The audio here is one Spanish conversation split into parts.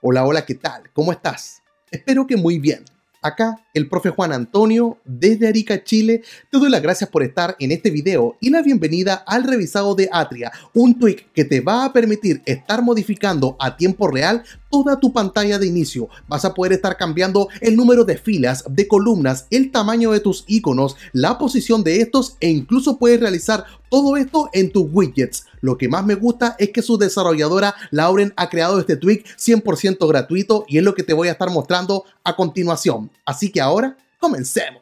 Hola, hola, ¿qué tal? ¿Cómo estás? Espero que muy bien. Acá el profe Juan Antonio desde Arica, Chile. Te doy las gracias por estar en este video y la bienvenida al revisado de Atria, un tweak que te va a permitir estar modificando a tiempo real toda tu pantalla de inicio. Vas a poder estar cambiando el número de filas, de columnas, el tamaño de tus iconos, la posición de estos e incluso puedes realizar todo esto en tus widgets. Lo que más me gusta es que su desarrolladora Lauren ha creado este tweak 100% gratuito y es lo que te voy a estar mostrando a continuación. Así que ahora, comencemos.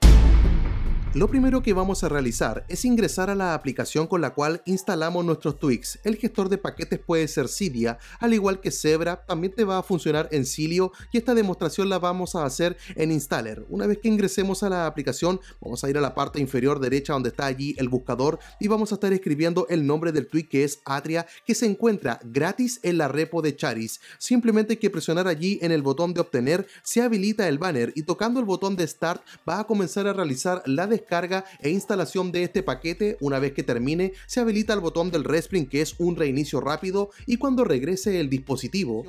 Lo primero que vamos a realizar es ingresar a la aplicación con la cual instalamos nuestros tweaks. El gestor de paquetes puede ser Cydia, al igual que Zebra, también te va a funcionar en Cilio y esta demostración la vamos a hacer en Installer. Una vez que ingresemos a la aplicación, vamos a ir a la parte inferior derecha donde está allí el buscador y vamos a estar escribiendo el nombre del tweak que es Atria, que se encuentra gratis en la repo de Charis. Simplemente hay que presionar allí en el botón de obtener, se habilita el banner y tocando el botón de Start va a comenzar a realizar la descarga carga e instalación de este paquete, una vez que termine, se habilita el botón del Respring que es un reinicio rápido y cuando regrese el dispositivo,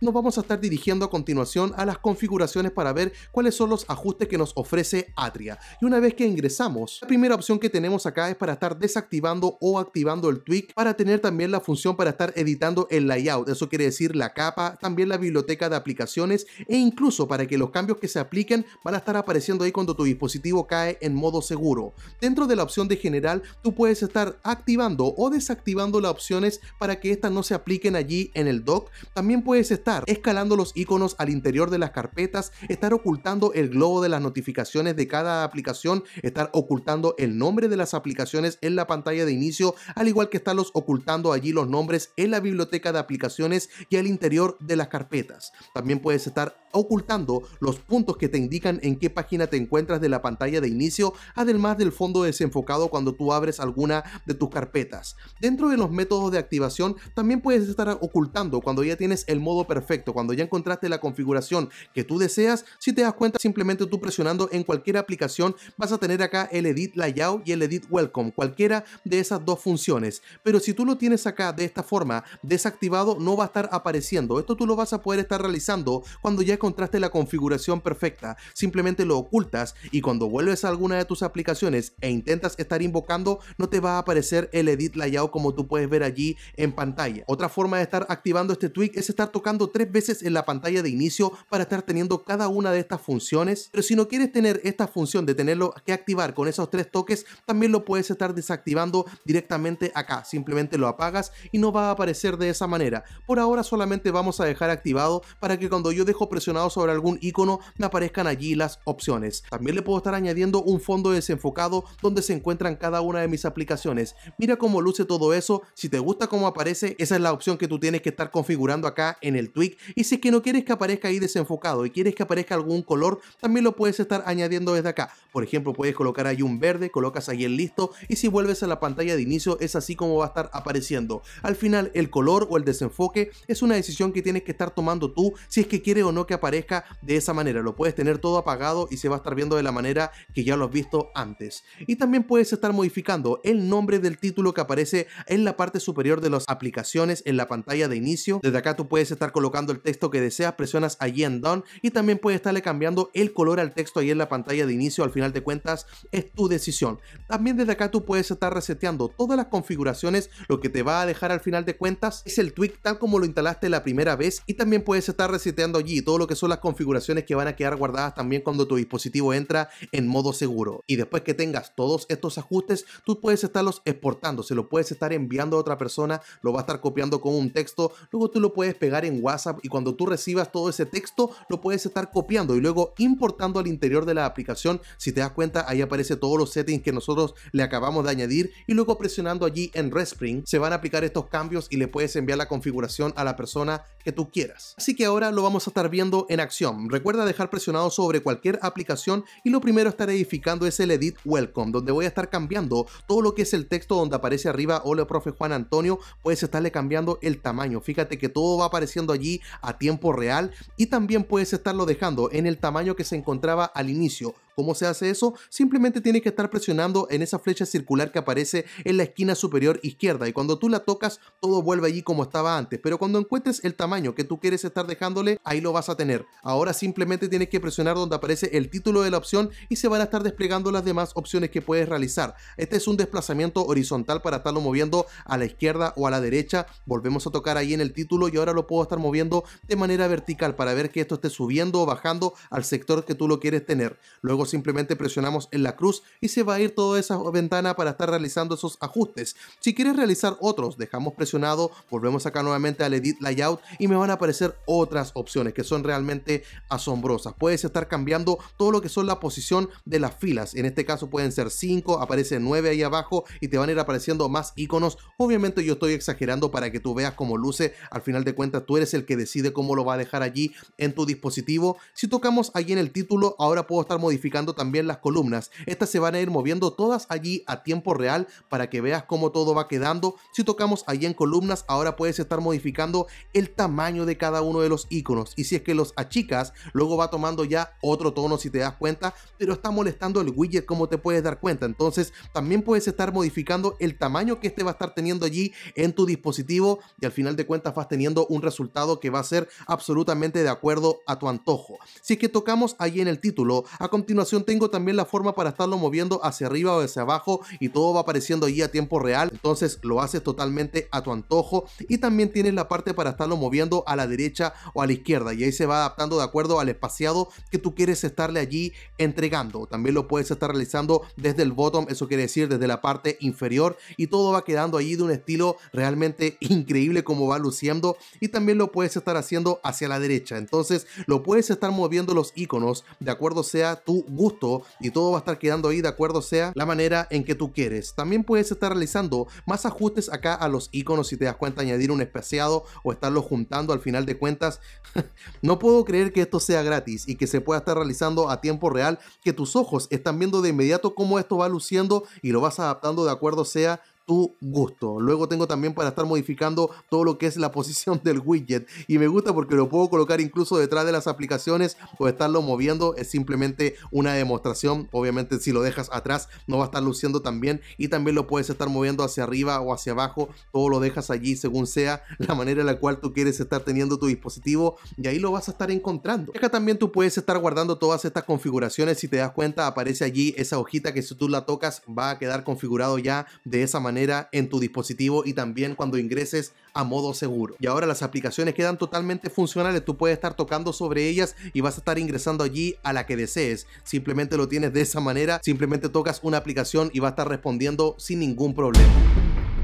nos vamos a estar dirigiendo a continuación a las configuraciones para ver cuáles son los ajustes que nos ofrece Atria. Y una vez que ingresamos, la primera opción que tenemos acá es para estar desactivando o activando el tweak para tener también la función para estar editando el layout. Eso quiere decir la capa, también la biblioteca de aplicaciones e incluso para que los cambios que se apliquen van a estar apareciendo ahí cuando tu dispositivo cae en modo seguro. Dentro de la opción de general, tú puedes estar activando o desactivando las opciones para que estas no se apliquen allí en el dock. También puedes estar escalando los iconos al interior de las carpetas, estar ocultando el globo de las notificaciones de cada aplicación, estar ocultando el nombre de las aplicaciones en la pantalla de inicio, al igual que estarlos ocultando allí los nombres en la biblioteca de aplicaciones y al interior de las carpetas. También puedes estar ocultando los puntos que te indican en qué página te encuentras de la pantalla de inicio, además del fondo desenfocado cuando tú abres alguna de tus carpetas. Dentro de los métodos de activación, también puedes estar ocultando cuando ya tienes el modo perfecto. Cuando ya encontraste la configuración que tú deseas, si te das cuenta, simplemente tú presionando en cualquier aplicación vas a tener acá el Edit Layout y el Edit Welcome, cualquiera de esas dos funciones. Pero si tú lo tienes acá de esta forma, desactivado, no va a estar apareciendo. Esto tú lo vas a poder estar realizando cuando ya encontraste la configuración perfecta. Simplemente lo ocultas y cuando vuelves a alguna de tus aplicaciones e intentas estar invocando, no te va a aparecer el Edit Layout como tú puedes ver allí en pantalla. Otra forma de estar activando este tweak es estar tocando tres veces en la pantalla de inicio para estar teniendo cada una de estas funciones. Pero si no quieres tener esta función de tenerlo que activar con esos tres toques, también lo puedes estar desactivando directamente acá. Simplemente lo apagas y no va a aparecer de esa manera. Por ahora solamente vamos a dejar activado para que cuando yo dejo presionado sobre algún icono me aparezcan allí las opciones. También le puedo estar añadiendo un fondo desenfocado donde se encuentran cada una de mis aplicaciones. Mira cómo luce todo eso. Si te gusta cómo aparece, esa es la opción que tú tienes que estar configurando acá en el tweak. Y si es que no quieres que aparezca ahí desenfocado y quieres que aparezca algún color, también lo puedes estar añadiendo desde acá. Por ejemplo, puedes colocar ahí un verde, colocas ahí el listo y si vuelves a la pantalla de inicio es así como va a estar apareciendo. Al final, el color o el desenfoque es una decisión que tienes que estar tomando tú si es que quieres o no que aparezca de esa manera. Lo puedes tener todo apagado y se va a estar viendo de la manera que ya lo has visto antes. Y también puedes estar modificando el nombre del título que aparece en la parte superior de las aplicaciones en la pantalla de inicio. Desde acá tú puedes estar colocando colocando el texto que deseas, presionas allí en Done y también puedes estarle cambiando el color al texto ahí en la pantalla de inicio. Al final de cuentas, es tu decisión. También desde acá tú puedes estar reseteando todas las configuraciones. Lo que te va a dejar al final de cuentas es el tweak tal como lo instalaste la primera vez y también puedes estar reseteando allí todo lo que son las configuraciones que van a quedar guardadas también cuando tu dispositivo entra en modo seguro. Y después que tengas todos estos ajustes, tú puedes estarlos exportando, se lo puedes estar enviando a otra persona, lo va a estar copiando con un texto, luego tú lo puedes pegar en WhatsApp y cuando tú recibas todo ese texto lo puedes estar copiando y luego importando al interior de la aplicación. Si te das cuenta, ahí aparece todos los settings que nosotros le acabamos de añadir y luego presionando allí en Respring se van a aplicar estos cambios y le puedes enviar la configuración a la persona que tú quieras. Así que ahora lo vamos a estar viendo en acción. Recuerda dejar presionado sobre cualquier aplicación y lo primero estar edificando es el edit welcome, donde voy a estar cambiando todo lo que es el texto donde aparece arriba hola profe Juan Antonio, puedes estarle cambiando el tamaño. Fíjate que todo va apareciendo allí a tiempo real y también puedes estarlo dejando en el tamaño que se encontraba al inicio ¿Cómo se hace eso? Simplemente tienes que estar presionando en esa flecha circular que aparece en la esquina superior izquierda y cuando tú la tocas todo vuelve allí como estaba antes, pero cuando encuentres el tamaño que tú quieres estar dejándole, ahí lo vas a tener. Ahora simplemente tienes que presionar donde aparece el título de la opción y se van a estar desplegando las demás opciones que puedes realizar. Este es un desplazamiento horizontal para estarlo moviendo a la izquierda o a la derecha. Volvemos a tocar ahí en el título y ahora lo puedo estar moviendo de manera vertical para ver que esto esté subiendo o bajando al sector que tú lo quieres tener. Luego simplemente presionamos en la cruz y se va a ir toda esa ventana para estar realizando esos ajustes. Si quieres realizar otros, dejamos presionado, volvemos acá nuevamente al Edit Layout y me van a aparecer otras opciones que son realmente asombrosas. Puedes estar cambiando todo lo que son la posición de las filas. En este caso pueden ser 5, aparece 9 ahí abajo y te van a ir apareciendo más iconos. Obviamente yo estoy exagerando para que tú veas cómo luce. Al final de cuentas tú eres el que decide cómo lo va a dejar allí en tu dispositivo. Si tocamos allí en el título, ahora puedo estar modificando también las columnas. Estas se van a ir moviendo todas allí a tiempo real para que veas cómo todo va quedando. Si tocamos allí en columnas, ahora puedes estar modificando el tamaño de cada uno de los iconos. Y si es que los achicas, luego va tomando ya otro tono si te das cuenta, pero está molestando el widget como te puedes dar cuenta. Entonces también puedes estar modificando el tamaño que este va a estar teniendo allí en tu dispositivo y al final de cuentas vas teniendo un resultado que va a ser absolutamente de acuerdo a tu antojo. Si es que tocamos allí en el título, a continuación tengo también la forma para estarlo moviendo hacia arriba o hacia abajo y todo va apareciendo allí a tiempo real, entonces lo haces totalmente a tu antojo y también tienes la parte para estarlo moviendo a la derecha o a la izquierda y ahí se va adaptando de acuerdo al espaciado que tú quieres estarle allí entregando. También lo puedes estar realizando desde el bottom, eso quiere decir desde la parte inferior y todo va quedando allí de un estilo realmente increíble como va luciendo y también lo puedes estar haciendo hacia la derecha. Entonces lo puedes estar moviendo los iconos de acuerdo sea tu gusto y todo va a estar quedando ahí de acuerdo sea la manera en que tú quieres. También puedes estar realizando más ajustes acá a los iconos si te das cuenta añadir un espaciado o estarlo juntando al final de cuentas. no puedo creer que esto sea gratis y que se pueda estar realizando a tiempo real, que tus ojos están viendo de inmediato cómo esto va luciendo y lo vas adaptando de acuerdo sea tu gusto. Luego tengo también para estar modificando todo lo que es la posición del widget y me gusta porque lo puedo colocar incluso detrás de las aplicaciones o estarlo moviendo. Es simplemente una demostración. Obviamente si lo dejas atrás no va a estar luciendo tan bien y también lo puedes estar moviendo hacia arriba o hacia abajo. Todo lo dejas allí según sea la manera en la cual tú quieres estar teniendo tu dispositivo y ahí lo vas a estar encontrando. Acá también tú puedes estar guardando todas estas configuraciones. Si te das cuenta aparece allí esa hojita que si tú la tocas va a quedar configurado ya de esa manera en tu dispositivo y también cuando ingreses a modo seguro. Y ahora las aplicaciones quedan totalmente funcionales, tú puedes estar tocando sobre ellas y vas a estar ingresando allí a la que desees. Simplemente lo tienes de esa manera, simplemente tocas una aplicación y va a estar respondiendo sin ningún problema.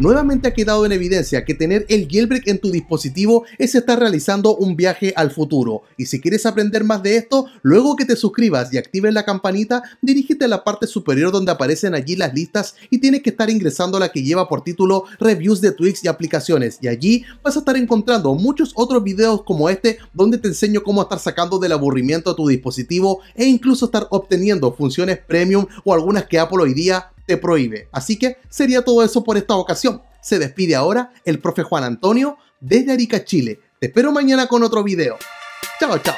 Nuevamente ha quedado en evidencia que tener el jailbreak en tu dispositivo es estar realizando un viaje al futuro. Y si quieres aprender más de esto, luego que te suscribas y actives la campanita, dirígete a la parte superior donde aparecen allí las listas y tienes que estar ingresando a la que lleva por título Reviews de Tweaks y aplicaciones. Y allí vas a estar encontrando muchos otros videos como este donde te enseño cómo estar sacando del aburrimiento a tu dispositivo e incluso estar obteniendo funciones premium o algunas que Apple hoy día prohíbe. Así que sería todo eso por esta ocasión. Se despide ahora el profe Juan Antonio desde Arica, Chile. Te espero mañana con otro video. Chao, chao.